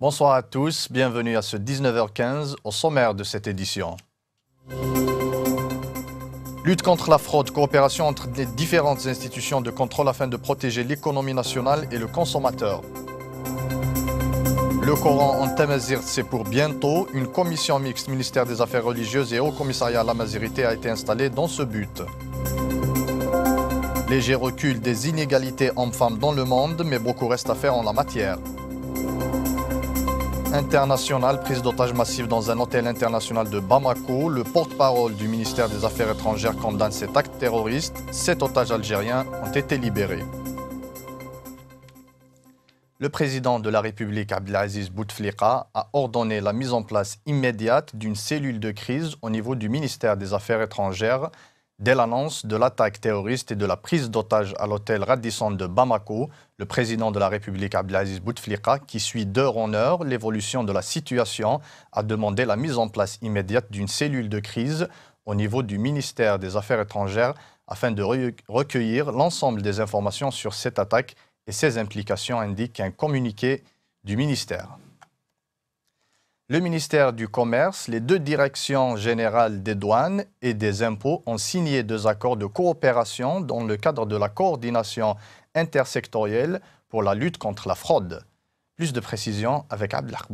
Bonsoir à tous, bienvenue à ce 19h15 au sommaire de cette édition. Lutte contre la fraude, coopération entre les différentes institutions de contrôle afin de protéger l'économie nationale et le consommateur. Le Coran en Tamazir, c'est pour bientôt. Une commission mixte ministère des Affaires religieuses et Haut Commissariat à la Mazirité, a été installée dans ce but. Léger recul des inégalités hommes-femmes dans le monde, mais beaucoup reste à faire en la matière. International, prise d'otage massive dans un hôtel international de Bamako. Le porte-parole du ministère des Affaires étrangères condamne cet acte terroriste. Sept otages algériens ont été libérés. Le président de la République, Abdelaziz Bouteflika, a ordonné la mise en place immédiate d'une cellule de crise au niveau du ministère des Affaires étrangères Dès l'annonce de l'attaque terroriste et de la prise d'otage à l'hôtel Radisson de Bamako, le président de la République Abdelaziz Bouteflika, qui suit d'heure en heure l'évolution de la situation, a demandé la mise en place immédiate d'une cellule de crise au niveau du ministère des Affaires étrangères afin de recueillir l'ensemble des informations sur cette attaque et ses implications, indique un communiqué du ministère. Le ministère du Commerce, les deux directions générales des douanes et des impôts ont signé deux accords de coopération dans le cadre de la coordination intersectorielle pour la lutte contre la fraude. Plus de précisions avec Abdelhak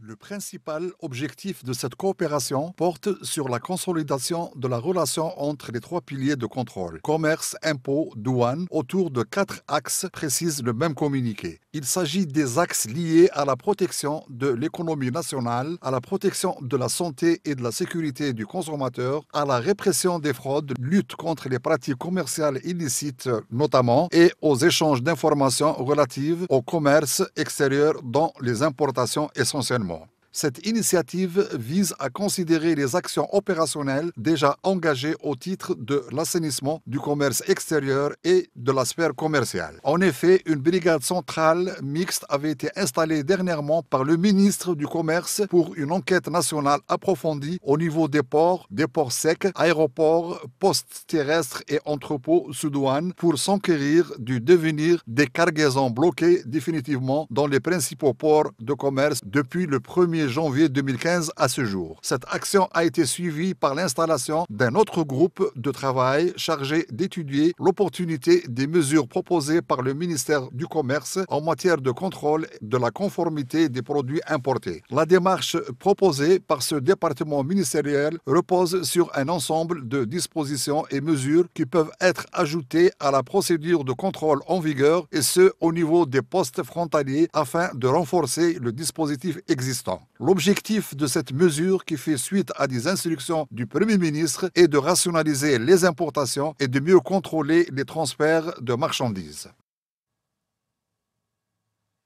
le principal objectif de cette coopération porte sur la consolidation de la relation entre les trois piliers de contrôle, commerce, impôts, douane, autour de quatre axes, précise le même communiqué. Il s'agit des axes liés à la protection de l'économie nationale, à la protection de la santé et de la sécurité du consommateur, à la répression des fraudes, lutte contre les pratiques commerciales illicites notamment, et aux échanges d'informations relatives au commerce extérieur dont les importations essentiellement. Cette initiative vise à considérer les actions opérationnelles déjà engagées au titre de l'assainissement du commerce extérieur et de la sphère commerciale. En effet, une brigade centrale mixte avait été installée dernièrement par le ministre du Commerce pour une enquête nationale approfondie au niveau des ports, des ports secs, aéroports, postes terrestres et entrepôts sous douane pour s'enquérir du devenir des cargaisons bloquées définitivement dans les principaux ports de commerce depuis le 1er janvier 2015 à ce jour. Cette action a été suivie par l'installation d'un autre groupe de travail chargé d'étudier l'opportunité des mesures proposées par le ministère du Commerce en matière de contrôle de la conformité des produits importés. La démarche proposée par ce département ministériel repose sur un ensemble de dispositions et mesures qui peuvent être ajoutées à la procédure de contrôle en vigueur et ce au niveau des postes frontaliers afin de renforcer le dispositif existant. L'objectif de cette mesure qui fait suite à des instructions du Premier ministre est de rationaliser les importations et de mieux contrôler les transferts de marchandises.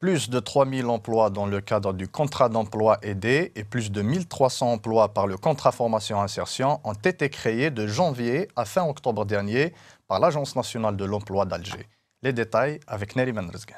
Plus de 3000 emplois dans le cadre du contrat d'emploi aidé et plus de 1300 emplois par le contrat formation insertion ont été créés de janvier à fin octobre dernier par l'Agence nationale de l'emploi d'Alger. Les détails avec Neri Menrezgan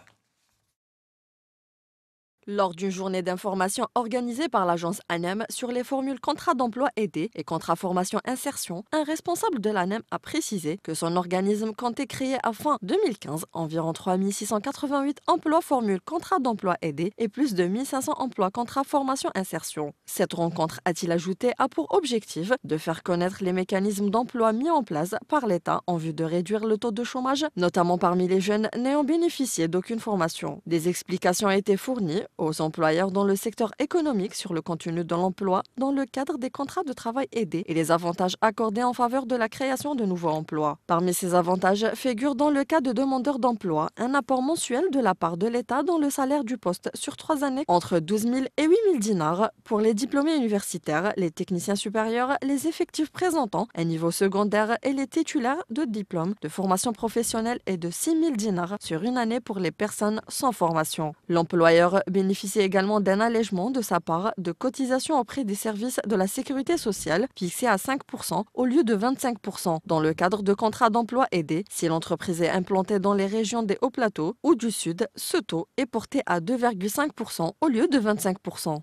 lors d'une journée d'information organisée par l'agence ANEM sur les formules contrat d'emploi aidé et contrat formation insertion, un responsable de l'ANEM a précisé que son organisme comptait créer à fin 2015 environ 3688 emplois formules contrat d'emploi aidé et plus de 1500 emplois contrat formation insertion. Cette rencontre, a-t-il ajouté, a pour objectif de faire connaître les mécanismes d'emploi mis en place par l'État en vue de réduire le taux de chômage, notamment parmi les jeunes n'ayant bénéficié d'aucune formation. Des explications ont été fournies aux employeurs dans le secteur économique sur le contenu de l'emploi dans le cadre des contrats de travail aidés et les avantages accordés en faveur de la création de nouveaux emplois. Parmi ces avantages figurent dans le cas de demandeurs d'emploi un apport mensuel de la part de l'État dans le salaire du poste sur trois années entre 12 000 et 8 000 dinars pour les diplômés universitaires, les techniciens supérieurs, les effectifs présentant un niveau secondaire et les titulaires de diplômes de formation professionnelle et de 6 000 dinars sur une année pour les personnes sans formation. L'employeur bénéficie Bénéficie également d'un allègement de sa part de cotisation auprès des services de la sécurité sociale fixé à 5% au lieu de 25% dans le cadre de contrats d'emploi aidés. Si l'entreprise est implantée dans les régions des hauts plateaux ou du sud, ce taux est porté à 2,5% au lieu de 25%.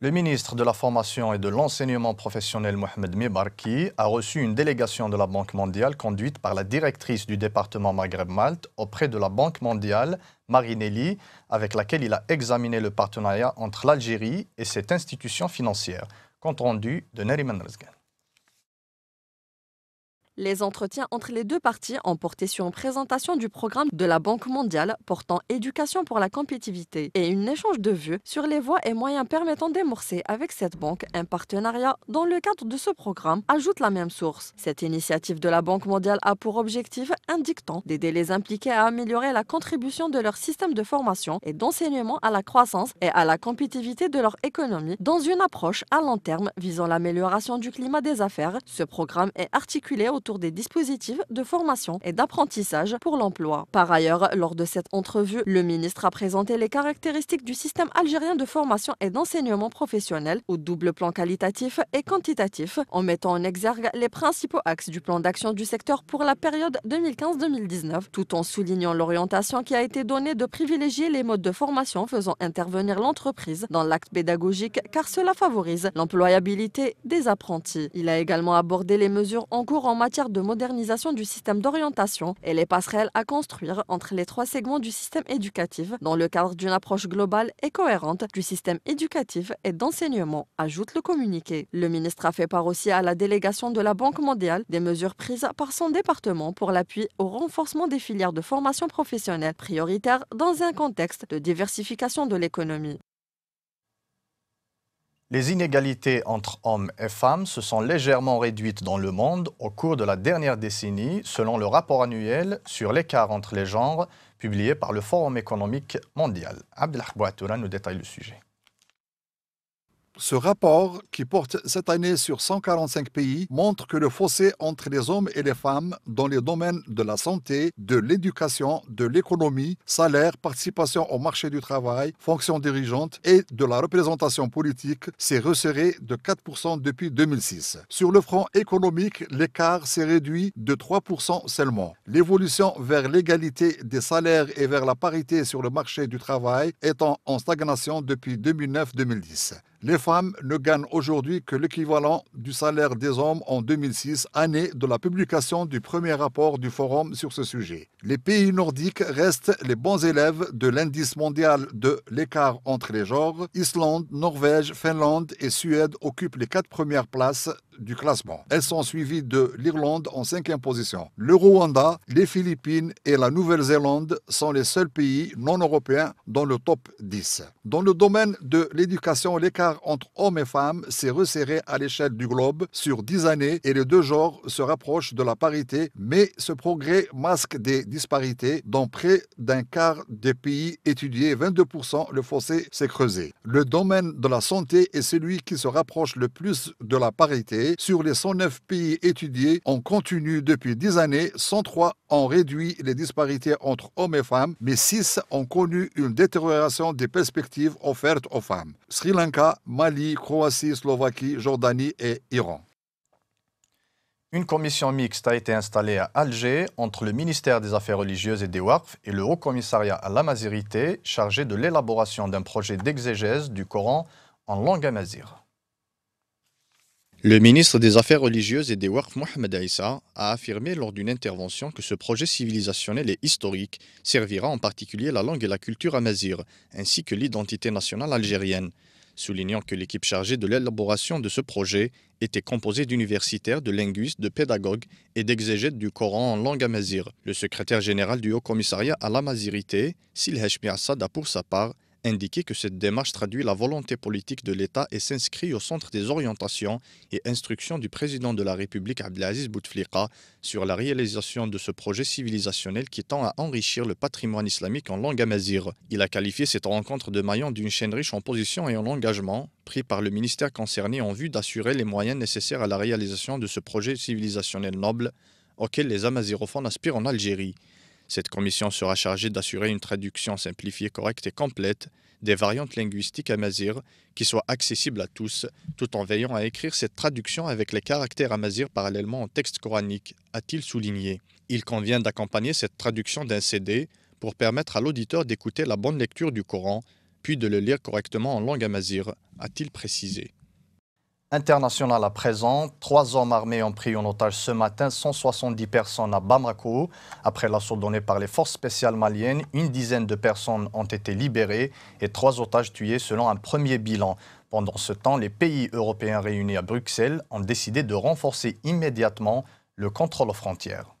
Le ministre de la Formation et de l'Enseignement professionnel Mohamed Mibarki a reçu une délégation de la Banque mondiale conduite par la directrice du département Maghreb-Malte auprès de la Banque mondiale, Marinelli, avec laquelle il a examiné le partenariat entre l'Algérie et cette institution financière. Compte rendu de Neriman Rezgan. Les entretiens entre les deux parties ont porté sur une présentation du programme de la Banque mondiale portant éducation pour la compétitivité et un échange de vues sur les voies et moyens permettant d'émorcer avec cette banque un partenariat dans le cadre de ce programme, ajoute la même source. Cette initiative de la Banque mondiale a pour objectif indictant d'aider les impliqués à améliorer la contribution de leur système de formation et d'enseignement à la croissance et à la compétitivité de leur économie dans une approche à long terme visant l'amélioration du climat des affaires. Ce programme est articulé autour des dispositifs de formation et d'apprentissage pour l'emploi. Par ailleurs, lors de cette entrevue, le ministre a présenté les caractéristiques du système algérien de formation et d'enseignement professionnel au double plan qualitatif et quantitatif, en mettant en exergue les principaux axes du plan d'action du secteur pour la période 2015-2019, tout en soulignant l'orientation qui a été donnée de privilégier les modes de formation faisant intervenir l'entreprise dans l'acte pédagogique car cela favorise l'employabilité des apprentis. Il a également abordé les mesures en cours en matière de modernisation du système d'orientation et les passerelles à construire entre les trois segments du système éducatif dans le cadre d'une approche globale et cohérente du système éducatif et d'enseignement, ajoute le communiqué. Le ministre a fait part aussi à la délégation de la Banque mondiale des mesures prises par son département pour l'appui au renforcement des filières de formation professionnelle prioritaires dans un contexte de diversification de l'économie. Les inégalités entre hommes et femmes se sont légèrement réduites dans le monde au cours de la dernière décennie, selon le rapport annuel sur l'écart entre les genres publié par le Forum économique mondial. Abdelhak Bouatoura nous détaille le sujet. Ce rapport, qui porte cette année sur 145 pays, montre que le fossé entre les hommes et les femmes dans les domaines de la santé, de l'éducation, de l'économie, salaire, participation au marché du travail, fonction dirigeante et de la représentation politique s'est resserré de 4% depuis 2006. Sur le front économique, l'écart s'est réduit de 3% seulement. L'évolution vers l'égalité des salaires et vers la parité sur le marché du travail étant en stagnation depuis 2009-2010 les femmes ne gagnent aujourd'hui que l'équivalent du salaire des hommes en 2006, année de la publication du premier rapport du Forum sur ce sujet. Les pays nordiques restent les bons élèves de l'indice mondial de l'écart entre les genres. Islande, Norvège, Finlande et Suède occupent les quatre premières places du classement. Elles sont suivies de l'Irlande en cinquième position. Le Rwanda, les Philippines et la Nouvelle-Zélande sont les seuls pays non européens dans le top 10. Dans le domaine de l'éducation, l'écart entre hommes et femmes s'est resserré à l'échelle du globe sur 10 années et les deux genres se rapprochent de la parité, mais ce progrès masque des disparités dans près d'un quart des pays étudiés, 22% le fossé s'est creusé. Le domaine de la santé est celui qui se rapproche le plus de la parité sur les 109 pays étudiés, on continue depuis 10 années. 103 ont réduit les disparités entre hommes et femmes, mais 6 ont connu une détérioration des perspectives offertes aux femmes. Sri Lanka, Mali, Croatie, Slovaquie, Jordanie et Iran. Une commission mixte a été installée à Alger entre le ministère des Affaires religieuses et des WARF et le Haut Commissariat à la l'Amazirité, chargé de l'élaboration d'un projet d'exégèse du Coran en langue amazir. Le ministre des Affaires religieuses et des Waqf, Mohamed Aïssa, a affirmé lors d'une intervention que ce projet civilisationnel et historique servira en particulier la langue et la culture amazir, ainsi que l'identité nationale algérienne, soulignant que l'équipe chargée de l'élaboration de ce projet était composée d'universitaires, de linguistes, de pédagogues et d'exégètes du Coran en langue amazir. Le secrétaire général du Haut-Commissariat à l'Amazirité, Heshmi Assad, a pour sa part indiqué que cette démarche traduit la volonté politique de l'État et s'inscrit au centre des orientations et instructions du président de la République Abdelaziz Bouteflika sur la réalisation de ce projet civilisationnel qui tend à enrichir le patrimoine islamique en langue Amazir. Il a qualifié cette rencontre de maillon d'une chaîne riche en position et en engagement pris par le ministère concerné en vue d'assurer les moyens nécessaires à la réalisation de ce projet civilisationnel noble auquel les Amazirophones aspirent en Algérie. Cette commission sera chargée d'assurer une traduction simplifiée, correcte et complète des variantes linguistiques amazir qui soient accessibles à tous, tout en veillant à écrire cette traduction avec les caractères amazir parallèlement au texte coranique, a-t-il souligné. Il convient d'accompagner cette traduction d'un CD pour permettre à l'auditeur d'écouter la bonne lecture du Coran, puis de le lire correctement en langue amazir, a-t-il précisé international à présent. Trois hommes armés ont pris en otage ce matin 170 personnes à Bamako. Après l'assaut donné par les forces spéciales maliennes, une dizaine de personnes ont été libérées et trois otages tués selon un premier bilan. Pendant ce temps, les pays européens réunis à Bruxelles ont décidé de renforcer immédiatement le contrôle aux frontières.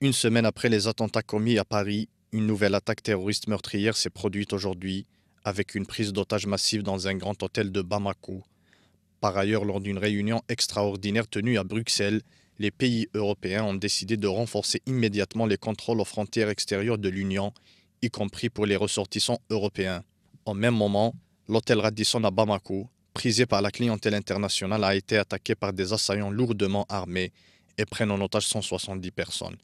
Une semaine après les attentats commis à Paris, une nouvelle attaque terroriste meurtrière s'est produite aujourd'hui avec une prise d'otages massive dans un grand hôtel de Bamako. Par ailleurs, lors d'une réunion extraordinaire tenue à Bruxelles, les pays européens ont décidé de renforcer immédiatement les contrôles aux frontières extérieures de l'Union, y compris pour les ressortissants européens. Au même moment, l'hôtel Radisson à Bamako, prisé par la clientèle internationale, a été attaqué par des assaillants lourdement armés et prennent en otage 170 personnes.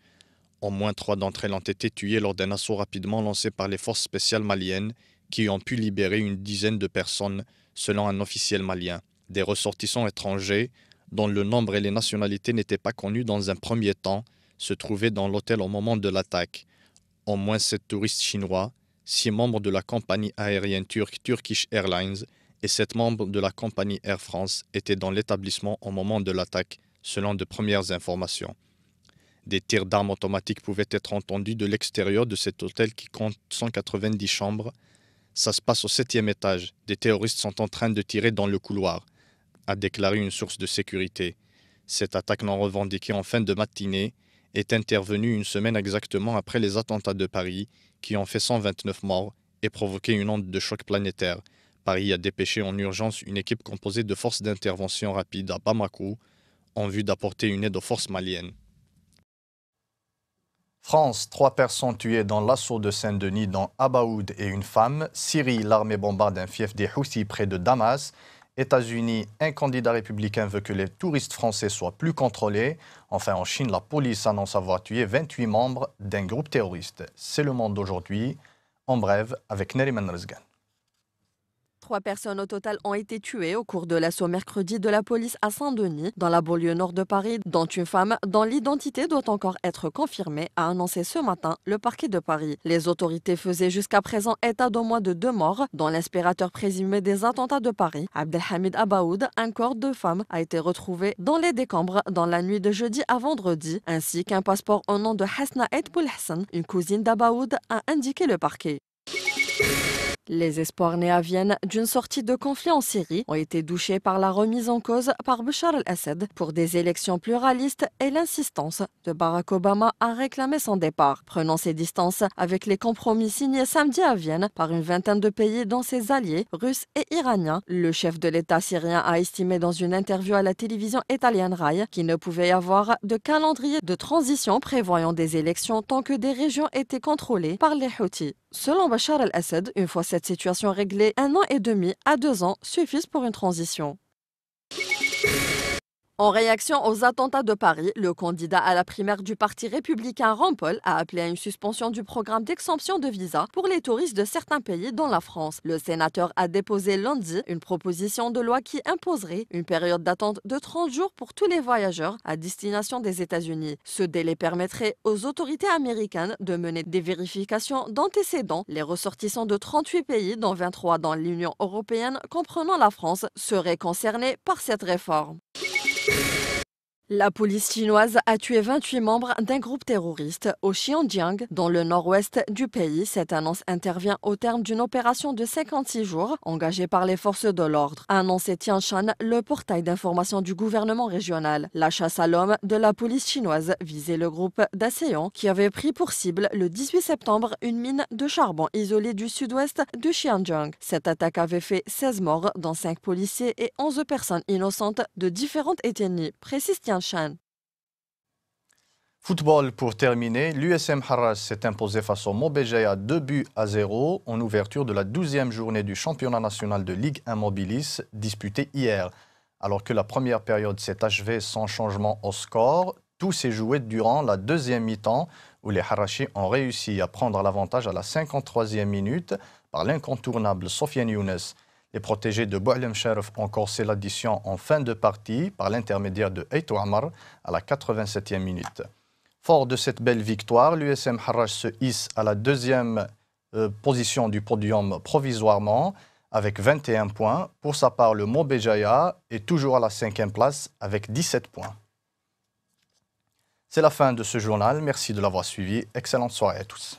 Au moins trois d'entre elles ont été tuées lors d'un assaut rapidement lancé par les forces spéciales maliennes qui ont pu libérer une dizaine de personnes, selon un officiel malien des ressortissants étrangers dont le nombre et les nationalités n'étaient pas connus dans un premier temps se trouvaient dans l'hôtel au moment de l'attaque. Au moins sept touristes chinois, six membres de la compagnie aérienne turque Turkish Airlines et sept membres de la compagnie Air France étaient dans l'établissement au moment de l'attaque, selon de premières informations. Des tirs d'armes automatiques pouvaient être entendus de l'extérieur de cet hôtel qui compte 190 chambres. Ça se passe au septième étage. Des terroristes sont en train de tirer dans le couloir a déclaré une source de sécurité. Cette attaque non revendiquée en fin de matinée est intervenue une semaine exactement après les attentats de Paris, qui ont fait 129 morts et provoqué une onde de choc planétaire. Paris a dépêché en urgence une équipe composée de forces d'intervention rapide à Bamako en vue d'apporter une aide aux forces maliennes. France, trois personnes tuées dans l'assaut de Saint-Denis, dans Abaoud et une femme. Syrie, l'armée bombarde un fief des Houthis près de Damas. États-Unis, un candidat républicain veut que les touristes français soient plus contrôlés. Enfin, en Chine, la police annonce avoir tué 28 membres d'un groupe terroriste. C'est le monde d'aujourd'hui. En bref, avec Neriman Rezgan. Trois personnes au total ont été tuées au cours de l'assaut mercredi de la police à Saint-Denis, dans la banlieue nord de Paris, dont une femme dont l'identité doit encore être confirmée, a annoncé ce matin le parquet de Paris. Les autorités faisaient jusqu'à présent état d'au moins de deux morts, dont l'inspirateur présumé des attentats de Paris, Abdelhamid Abaoud. Un corps de femme a été retrouvé dans les décombres dans la nuit de jeudi à vendredi, ainsi qu'un passeport au nom de Hasna et Hassan, une cousine d'Abaoud, a indiqué le parquet. Les espoirs nés à Vienne d'une sortie de conflit en Syrie ont été douchés par la remise en cause par Bachar al assad pour des élections pluralistes et l'insistance de Barack Obama à réclamer son départ, prenant ses distances avec les compromis signés samedi à Vienne par une vingtaine de pays dont ses alliés russes et iraniens. Le chef de l'État syrien a estimé dans une interview à la télévision italienne RAI qu'il ne pouvait y avoir de calendrier de transition prévoyant des élections tant que des régions étaient contrôlées par les Houthis. Selon Bachar el-Assad, une fois cette situation réglée, un an et demi à deux ans suffisent pour une transition. En réaction aux attentats de Paris, le candidat à la primaire du Parti républicain Rampol a appelé à une suspension du programme d'exemption de visa pour les touristes de certains pays dans la France. Le sénateur a déposé lundi une proposition de loi qui imposerait une période d'attente de 30 jours pour tous les voyageurs à destination des États-Unis. Ce délai permettrait aux autorités américaines de mener des vérifications d'antécédents. Les ressortissants de 38 pays, dont 23 dans l'Union européenne, comprenant la France, seraient concernés par cette réforme. La police chinoise a tué 28 membres d'un groupe terroriste au Xinjiang, dans le nord-ouest du pays. Cette annonce intervient au terme d'une opération de 56 jours engagée par les forces de l'ordre, a Tian Shan, le portail d'information du gouvernement régional. La chasse à l'homme de la police chinoise visait le groupe d'Aseon qui avait pris pour cible le 18 septembre une mine de charbon isolée du sud-ouest du Xinjiang. Cette attaque avait fait 16 morts, dont 5 policiers et 11 personnes innocentes de différentes ethnies, précise Tian Football pour terminer, l'USM Haras s'est imposé face au Mobéje à 2 buts à 0 en ouverture de la 12e journée du championnat national de Ligue Immobilis disputée hier. Alors que la première période s'est achevée sans changement au score, tout s'est joué durant la deuxième mi-temps où les Harrachis ont réussi à prendre l'avantage à la 53e minute par l'incontournable Sofiane Younes. Les protégés de Boualem Sheriff ont corsé l'addition en fin de partie par l'intermédiaire de Eitou Amar à la 87e minute. Fort de cette belle victoire, l'USM Harraj se hisse à la deuxième euh, position du podium provisoirement avec 21 points. Pour sa part, le Mobejaya est toujours à la cinquième place avec 17 points. C'est la fin de ce journal. Merci de l'avoir suivi. Excellente soirée à tous.